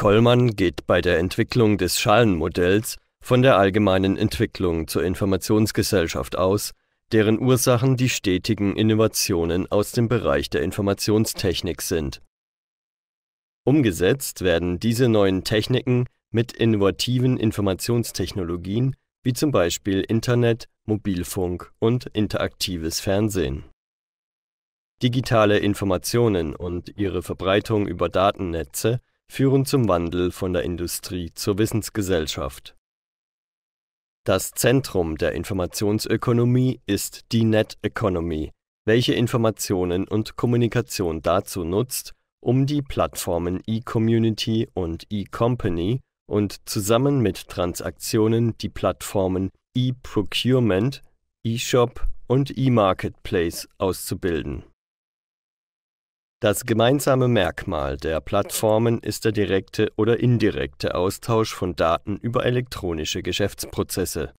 Kollmann geht bei der Entwicklung des Schalenmodells von der allgemeinen Entwicklung zur Informationsgesellschaft aus, deren Ursachen die stetigen Innovationen aus dem Bereich der Informationstechnik sind. Umgesetzt werden diese neuen Techniken mit innovativen Informationstechnologien wie zum Beispiel Internet, Mobilfunk und interaktives Fernsehen. Digitale Informationen und ihre Verbreitung über Datennetze führen zum Wandel von der Industrie zur Wissensgesellschaft. Das Zentrum der Informationsökonomie ist die Net Economy, welche Informationen und Kommunikation dazu nutzt, um die Plattformen E-Community und E-Company und zusammen mit Transaktionen die Plattformen E-Procurement, E-Shop und E-Marketplace auszubilden das gemeinsame Merkmal der Plattformen ist der direkte oder indirekte Austausch von Daten über elektronische Geschäftsprozesse